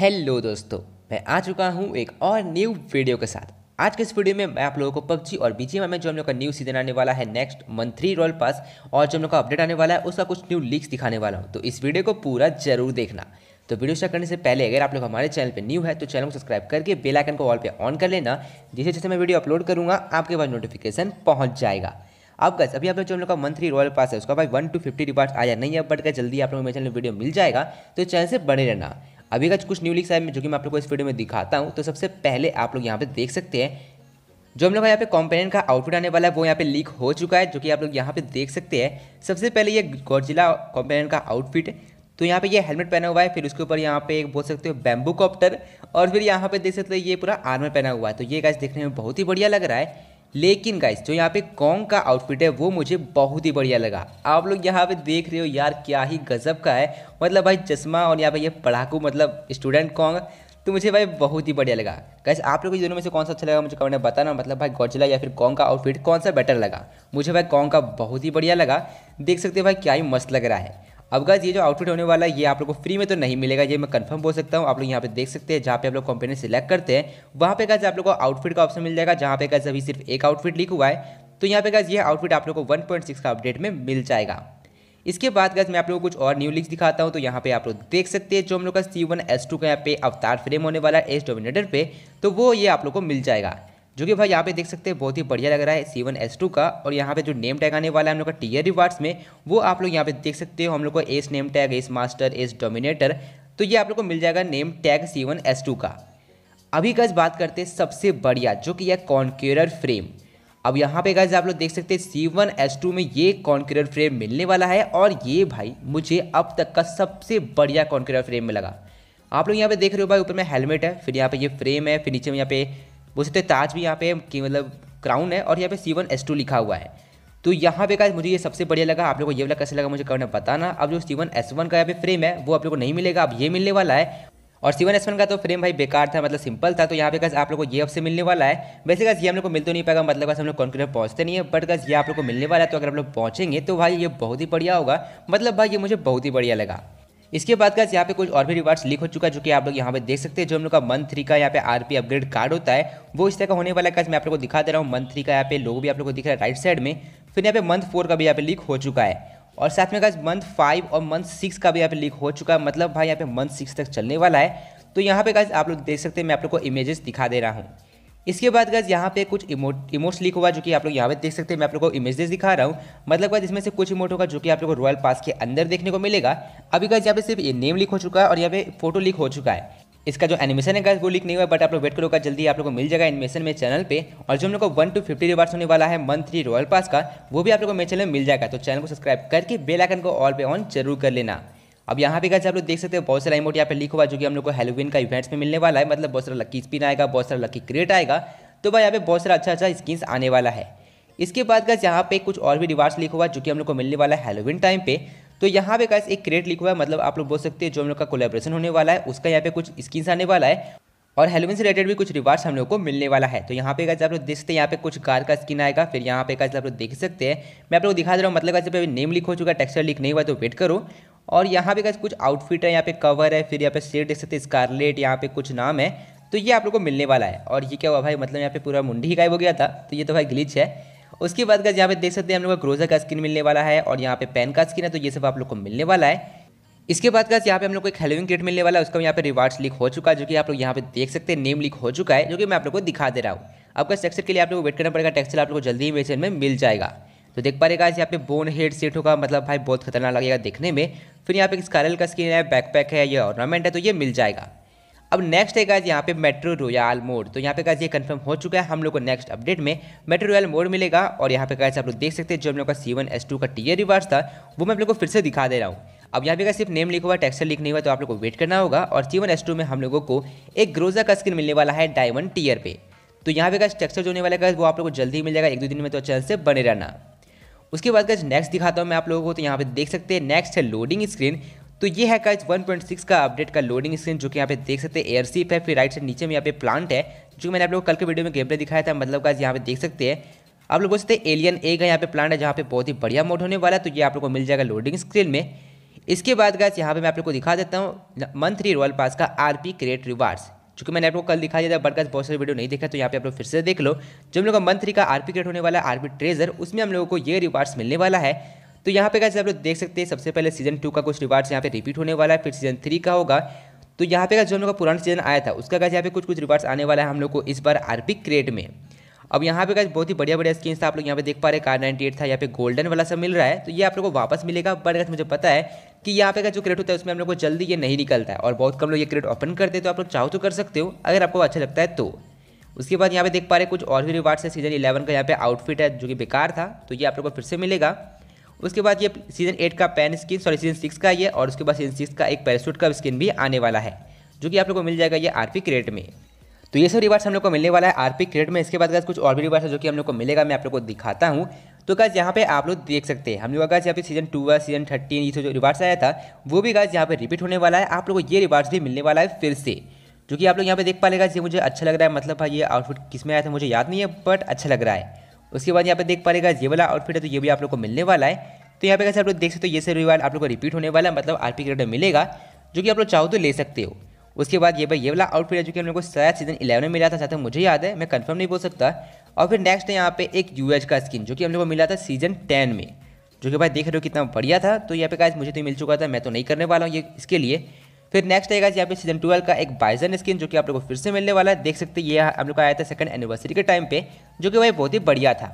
hello दोस्तों मैं आ चुका हूँ एक और न्यू वीडियो के साथ आज के इस वीडियो में मैं आप लोगों को पबजी और बीजेम में जो हम लोग का न्यू सीजन आने वाला है नेक्स्ट मंथली रॉयल पास और जो हम लोग का अपडेट आने वाला है उसका कुछ न्यू लीक्स दिखाने वाला हूँ तो इस वीडियो को पूरा जरूर देखना तो वीडियो शेयर करने से पहले अगर आप लोग हमारे चैनल पर न्यू है तो चैनल को सब्सक्राइब करके बेल आइकन को ऑल पे ऑन कर लेना जैसे जैसे मैं वीडियो अपलोड करूँगा आपके पास नोटिफिकेशन पहुँच जाएगा अब गैस अभी आप लोग जो हम लोग का मंथली रॉयल पास है उसका भाई वन टू फिफ्टी रिवार्ड आया नहीं है बट गए जल्दी आप लोग मेरे चैनल में वीडियो मिल जाएगा तो चैनल से बने रहना अभी का कुछ न्यू लीक्स आए जो कि मैं आप लोग को इस वीडियो में दिखाता हूँ तो सबसे पहले आप लोग यहाँ पे देख सकते हैं जो हम लोग यहाँ पे कॉम्पेनियन का आउटफिट आने वाला है वो यहाँ पे लीक हो चुका है जो कि आप लोग यहाँ पे देख सकते हैं सबसे पहले ये गौरजिला कॉम्पेनियन का आउटफिट तो यहाँ पे ये हेलमेट पहना हुआ है फिर उसके ऊपर यहाँ पे एक बोल सकते हो बैम्बू कॉप्टर और फिर यहाँ पे देख सकते हो ये पूरा आर्मर पहना हुआ है तो ये गाइस देखने में बहुत ही बढ़िया लग रहा है लेकिन गाइस जो यहाँ पे कॉन्ग का आउटफिट है वो मुझे बहुत ही बढ़िया लगा आप लोग यहाँ पे देख रहे हो यार क्या ही गजब का है मतलब भाई चश्मा और यहाँ पे ये पढ़ाकू मतलब स्टूडेंट कॉन्ग तो मुझे भाई बहुत ही बढ़िया लगा गाइस आप लोगों को दोनों में से कौन सा अच्छा लगा मुझे कमेंट में बताना मतलब भाई गौजला या फिर कॉन्ग का आउटफिट कौन सा बेटर लगा मुझे भाई कॉन्ग का बहुत ही बढ़िया लगा देख सकते हो भाई क्या ही मस्त लग रहा है अब गाइज ये जो आउटफिट होने वाला है ये आप लोग को फ्री में तो नहीं मिलेगा ये मैं कंफर्म बोल सकता हूँ आप लोग यहाँ पे देख सकते हैं जहाँ पे आप लोग कंपनी सिलेक्ट करते हैं वहाँ पे गाइज आप लोग को आउटफिट का ऑप्शन मिल जाएगा जहाँ पे गाइज अभी सिर्फ एक आउटफिट लिख हुआ है तो यहाँ पे गाइज ये आउटफिट आप लोग को सिक्स का अपडेट में मिल जाएगा इसके बाद गैस मैं आप लोगों को कुछ और न्यू लिख दिखाता हूँ तो यहाँ पे आप लोग देख सकते हैं जो हम लोग का सी वन एस टू का यहाँ पे अवतार फ्रेम होने वाला है एस डोमिनेटर पे तो वो ये आप लोग को मिल जाएगा जो कि भाई यहाँ पे देख सकते हैं बहुत ही बढ़िया लग रहा है सी वन एस टू का और यहाँ पे जो नेम टैग आने वाला है हम लोग का टीयर रिवार्ड्स में वो आप लोग यहाँ पे देख सकते हो हम लोग को ace name tag ace master ace dominator तो ये आप लोग को मिल जाएगा name tag C one S two का अभी गज बात करते हैं सबसे बढ़िया जो कि यह कॉन्क्यूरर फ्रेम अब यहाँ पे गज आप लोग देख सकते हैं सी एस टू में ये कॉन्क्यूरर फ्रेम मिलने वाला है और ये भाई मुझे अब तक का सबसे बढ़िया कॉन्क्यूरर फ्रेम में लगा आप लोग यहाँ पे देख रहे हो भाई ऊपर में हेलमेट है फिर यहाँ पे ये फ्रेम है फिर नीचे में यहाँ पे बोल सकते हैं ताज भी यहाँ पे मतलब क्राउन है और यहाँ पे सी वन एस टू लिखा हुआ है तो यहाँ पे का मुझे ये सबसे बढ़िया लगा आप लोगों को ये वाला कैसे लगा मुझे करना बताना अब जो सी वन एस वन का यहाँ पे फ्रेम है वो आप लोग को नहीं मिलेगा अब ये मिलने वाला है और सीवन एस वन का तो फ्रेम भाई बेकार था मतलब सिंपल था तो यहाँ पे गैस आप लोगों को ये आपसे मिलने वाला है वैसे कस ये हम लोग को मिल तो नहीं पाएगा मतलब कस हम लोग कॉन्क्रीट पहुँचते नहीं है बट कस ये आप लोग को मिलने वाला है तो अगर आप लोग पहुँचेंगे तो भाई ये बहुत ही बढ़िया होगा मतलब भाई ये मुझे बहुत ही बढ़िया लगा इसके बाद का यहाँ पे कुछ और भी रिवार्ड्स लीक हो चुका है जो कि आप लोग यहाँ पे देख सकते हैं जो हम लोग का मंथ थ्री का यहाँ पे आरपी अपग्रेड कार्ड होता है वो इस तरह का होने वाला है मैं आप लोग को दिखा दे रहा हूँ मंथ थ्री का यहाँ पे लोग भी आप लोग को दिख रहा है राइट साइड में फिर यहाँ पे मंथ फोर का भी यहाँ पे लीक हो चुका है और साथ में का मंथ फाइव और मंथ सिक्स का भी यहाँ पे लीक हो चुका है मतलब भाई यहाँ पे मंथ सिक्स तक चलने वाला है तो यहाँ पे का आप लोग देख सकते हैं मैं आप लोग को इमेजेस दिखा दे रहा हूँ इसके बाद गज यहाँ पे कुछ इमो इमोट्स लिखा हुआ जो कि आप लोग यहाँ पे देख सकते हैं मैं आप लोग को इमेजेस दिखा रहा हूँ मतलब गज इसमें से कुछ इमोट होगा जो कि आप लोग को रॉयल पास के अंदर देखने को मिलेगा अभी गज यहाँ पे सिर्फ ये नेम लिख हो चुका है और यहाँ पे फोटो लिख हो चुका है इसका जो एनिमेशन है वो लिख नहीं हुआ बट आप लोग वेट करो का जल्दी आप लोग को मिल जाएगा एनिमेशन में चैनल पे और जो हम लोग को वन टू फिफ्टी रिवार्ड्स होने वाला है मंथ थ्री रॉयल पास का वो भी आप लोग को मेरे चैनल में मिल जाएगा तो चैनल को सब्सक्राइब करके बेल आइकन को ऑल पे ऑन जरूर कर लेना अब यहाँ पे कैसे आप लोग देख सकते हो बहुत सारा इमोट यहाँ पे लिख हुआ जो कि हम लोग को हेलोविन का इवेंट्स में मिलने वाला है मतलब बहुत सारा लकी स्पिन आएगा बहुत सारा लकी क्रेट आएगा तो भाई यहाँ पे बहुत सारा अच्छा अच्छा स्किन्स आने वाला है इसके बाद गैस यहाँ पे कुछ और भी रिवार्ड्स लिखा हुआ है जो कि हम लोग को मिलने वाला है हेलोविन टाइम पे तो यहाँ पे गैस एक क्रेट लिखा हुआ है मतलब आप लोग बोल सकते हैं जो हम लोग का कोलेब्रेशन होने वाला है उसका यहाँ पे कुछ स्किन्स आने वाला है और हेलोविन से रिलेटेड भी कुछ रिवार्ड्स हम लोग को मिलने वाला है तो यहाँ पे गैस आप लोग देख सकते हैं यहाँ पे कुछ कार का स्किन आएगा फिर यहाँ पे गैस आप लोग देख सकते हैं मैं आप लोग दिखा दे रहा हूँ मतलब गैस पे नेम लिख हो चुका है टेक्सचर लिख नहीं हुआ तो वेट करो और यहाँ पे कुछ आउटफिट है यहाँ पे कवर है फिर यहाँ पे शेड देख सकते हैं स्कारलेट यहाँ पे कुछ नाम है तो ये आप लोग को मिलने वाला है और ये क्या हुआ भाई मतलब यहाँ पे पूरा मुंडी ही गायब हो गया था तो ये तो भाई ग्लिच है उसके बाद का यहाँ पे देख सकते हैं हम लोग को ग्रोजर का स्किन मिलने वाला है और यहाँ पे पेन का स्किन है तो ये सब आप लोग को मिलने वाला है इसके बाद का यहाँ पे हम लोग को एक हेलोविंग किट मिलने वाला है उसका यहाँ पे रिवार्ड्स लीक हो चुका है जो कि आप लोग यहाँ पे देख सकते हैं नेम लीक हो चुका है जो कि मैं आप लोग को दिखा दे रहा हूँ आपका सेक्शन के लिए आप लोग को वेट करना पड़ेगा टेक्सचर आप लोग को जल्दी ही मेरे में मिल जाएगा तो देख पा रहे गाइस यहाँ पे बोन हेड सेट होगा मतलब भाई बहुत खतरनाक लगेगा देखने में फिर यहाँ पे स्कारल का स्किन है बैकपैक है या ऑर्नामेंट है तो ये मिल जाएगा अब नेक्स्ट है गाइस यहाँ पे मेट्रो रोयाल मोड तो यहाँ पे गाइस ये कंफर्म हो चुका है हम लोग को नेक्स्ट अपडेट में मेट्रो रॉयल मोड मिलेगा और यहाँ पे गाइस आप लोग देख सकते हैं जो हम लोग का सी वन एस टू का टीयर ए रिवर्स था वो मैं आप लोग को फिर से दिखा दे रहा हूँ अब यहाँ पे का सिर्फ नेम लिखा हुआ टेक्सचर लिख नहीं हुआ तो आप लोग को वेट करना होगा और सी वन एस टू में हम लोगों को एक ग्रोजा का स्किन मिलने वाला है डायमंड टीयर पे तो यहाँ पे का टेक्सचर जो होने वाला है वो आप लोग को जल्दी मिल जाएगा एक दो दिन में तो चैनल से बने रहना उसके बाद गज नेक्स्ट दिखाता हूँ मैं आप लोगों को तो यहाँ पे देख सकते हैं नेक्स्ट है लोडिंग स्क्रीन तो ये है कच 1.6 का अपडेट का लोडिंग स्क्रीन जो कि यहाँ पे देख सकते हैं एयरशिप है फिर राइट साइड नीचे में यहाँ पे प्लांट है जो मैंने आप लोगों को कल के वीडियो में गेम दिखाया था मतलब गज यहाँ पे देख सकते हैं आप लोग बोल सकते हैं एलियन ए का यहाँ पे प्लांट है जहाँ पे बहुत ही बढ़िया मोड होने वाला है तो ये आप लोग को मिल जाएगा लोडिंग स्क्रीन में इसके बाद गैस यहाँ पे मैं आप लोग को दिखा देता हूँ मंथ थ्री रॉयल पास का आरपी क्रिएट रिवार्ड्स चूंकि मैंने आपको कल दिखा दिया था बट बहुत सारे वीडियो नहीं देखा तो यहाँ पे आप लोग फिर से देख लो जो हम लोग का मंथ थ्री का आरपी क्रिएट होने वाला है आरपी ट्रेजर उसमें हम लोगों को ये रिवार्ड्स मिलने वाला है तो यहाँ पे आप लोग देख सकते हैं सबसे पहले सीजन टू का कुछ रिवार्ड्स यहाँ पे रिपीट होने वाला है फिर सीजन थ्री का होगा तो यहाँ पे जो हम लोग का पुराना सीजन आया था उसका कैसे यहाँ पे कुछ कुछ रिवार्ड्स आने वाला है हम लोग को इस बार आरपी क्रेड में अब यहाँ पे गाइज बहुत ही बढ़िया बढ़िया स्क्रीन था आप लोग यहाँ पे देख पा रहे कार नाइनटी एट था यहाँ पे गोल्डन वाला सब मिल रहा है तो ये आप लोगों को वापस मिलेगा बट मुझे पता है कि यहाँ पे का जो क्रेट होता है उसमें हम लोग को जल्दी ये नहीं निकलता है और बहुत कम लोग ये क्रेट ओपन करते हैं तो आप लोग चाहो तो कर सकते हो अगर आपको अच्छा लगता है तो उसके बाद यहाँ पे देख पा रहे कुछ और भी रिवार्ड्स है सीजन इलेवन का यहाँ पे आउटफिट है जो कि बेकार था तो ये आप लोग को फिर से मिलेगा उसके बाद ये सीज़न एट का pan skin sorry season six का ये और उसके बाद सीज़न सिक्स का एक पैरासूट का स्किन भी आने वाला है जो कि आप लोग को मिल जाएगा ये आर क्रेट में तो ये सब रिवार्ड्स हम लोग को मिलने वाला है आरपी क्रेट में इसके बाद कुछ और भी रिवार्ड्स है जो कि हम लोग को मिलेगा मैं आप लोग को दिखाता हूँ तो गाइज यहाँ पे आप लोग देख सकते हैं हम लोग अगर यहाँ पे सीजन टू व सीजन थर्टीन ये जो रिवार्ड्स आया था वो भी गाइज यहाँ पे रिपीट होने वाला है आप लोग को ये रिवार्ड्स भी मिलने वाला है फिर से जो कि आप लोग यहाँ पे देख पा लेगा ये मुझे अच्छा लग रहा है मतलब भाई ये आउटफिट किस में आया था मुझे याद नहीं है बट अच्छा लग रहा है उसके बाद यहाँ पे देख पा लेगा ये वाला आउटफिट है तो ये भी आप लोग को मिलने वाला है तो यहाँ पे कैसे आप लोग देख सकते हो ये सर रिवार्ड आप लोग को रिपीट होने वाला है मतलब आर पी क्रेडिट मिलेगा जो कि आप लोग चाहो तो ले सकते हो उसके बाद ये भाई ये वाला आउटफिट है जो कि हम लोग को शायद सीजन इलेवन में मिला था शायद मुझे याद है मैं कंफर्म नहीं बोल सकता और फिर नेक्स्ट है यहाँ पे एक यूएच का स्किन जो कि हम लोग को मिला था सीजन टेन में जो कि भाई देख रहे हो कितना बढ़िया था तो यहाँ पे गाइज मुझे तो मिल चुका था मैं तो नहीं करने वाला हूँ ये इसके लिए फिर नेक्स्ट आएगा यहाँ पे सीजन ट्वेल्व का एक बाइजन स्किन जो कि आप लोग को फिर से मिलने वाला है देख सकते ये हम लोग का आया था सेकंड एनिवर्सरी के टाइम पे जो कि भाई बहुत ही बढ़िया था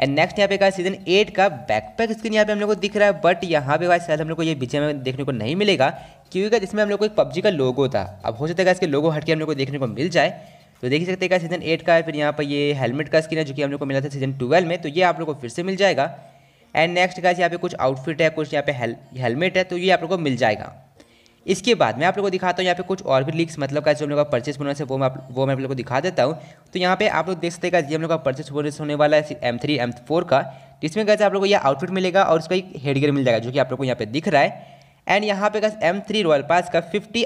एंड नेक्स्ट यहाँ पे का सीजन एट का बैकपैक स्किन यहाँ पे हम लोग को दिख रहा है बट यहाँ पे शायद हम लोग को ये बीच में देखने को नहीं मिलेगा क्योंकि इसमें हम लोग को एक पबजी का लोगो था अब हो सकता है इसके लोगो हट के हम लोग को देखने को मिल जाए तो देख सकते हैं सीजन एट का है फिर यहाँ पर ये हेलमेट का स्किन है जो कि हम लोग को मिला था सीजन ट्वेल्व में तो ये आप लोग को फिर से मिल जाएगा एंड नेक्स्ट का यहाँ पे कुछ आउटफिट है कुछ यहाँ पे हेल, हेलमेट है तो ये आप लोग को मिल जाएगा इसके बाद मैं आप लोगों को दिखाता हूँ यहाँ पे कुछ और भी लीक्स मतलब का जो हम लोग का परचेस बोनस है वो मैं वो मैं आप लोग को दिखा देता हूँ तो यहाँ पे आप लोग देख सकते हैं ये हम लोग का परचेस बोनस होने वाला है एम थ्री एम फोर का जिसमें कैसे आप लोग को यह आउटफिट मिलेगा और उसका एक हेडगेयर मिल जाएगा जो कि आप लोग को यहाँ पे दिख रहा है एंड यहाँ पे guys M three royal pass का 50 पी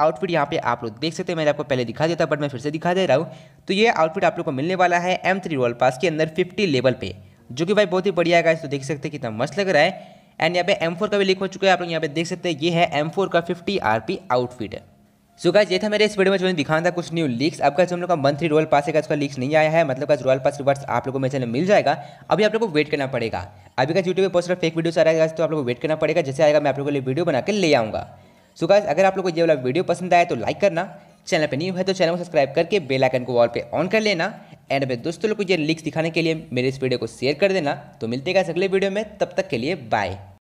आउटफिट यहाँ पे आप लोग देख सकते हैं मैंने आपको पहले दिखा दिया था बट मैं फिर से दिखा दे रहा हूँ तो ये आउटफिट आप लोग को मिलने वाला है एम थ्री रॉयल पास के अंदर 50 लेवल पे जो कि भाई बहुत ही बढ़िया है तो देख सकते हैं कितना मस्त लग रहा है एंड यहाँ पे एम का भी लिख हो चुका है आप लोग यहाँ पे देख सकते हैं ये है एम का fifty R outfit so guys ये था मेरे इस वीडियो में जो दिखाना था कुछ न्यू लीक्स आपका जो हम लोग का मंथली रॉयल पास है उसका लीक्स नहीं आया है मतलब का रॉयल पास रिवर्स आप लोगों को मेरे चैनल मिल जाएगा अभी आप लोग को वेट करना पड़ेगा अभी का यूट्यूब पर पोस्टर फेक वीडियो आ रहा है तो आप लोग को वेट करना पड़ेगा जैसे आएगा मैं आप लोगों के लिए वीडियो बनाकर ले आऊँगा सो गाइज अगर आप लोग को ये वाला वीडियो पसंद आया तो लाइक करना चैनल पर न्यू है तो चैनल को सब्सक्राइब करके बेल आइकन को वॉल पे ऑन कर लेना एंड मेरे दोस्तों लोग को ये लीक्स दिखाने के लिए मेरे इस वीडियो को शेयर कर देना तो मिलते हैं अगले वीडियो में तब तक के लिए बाय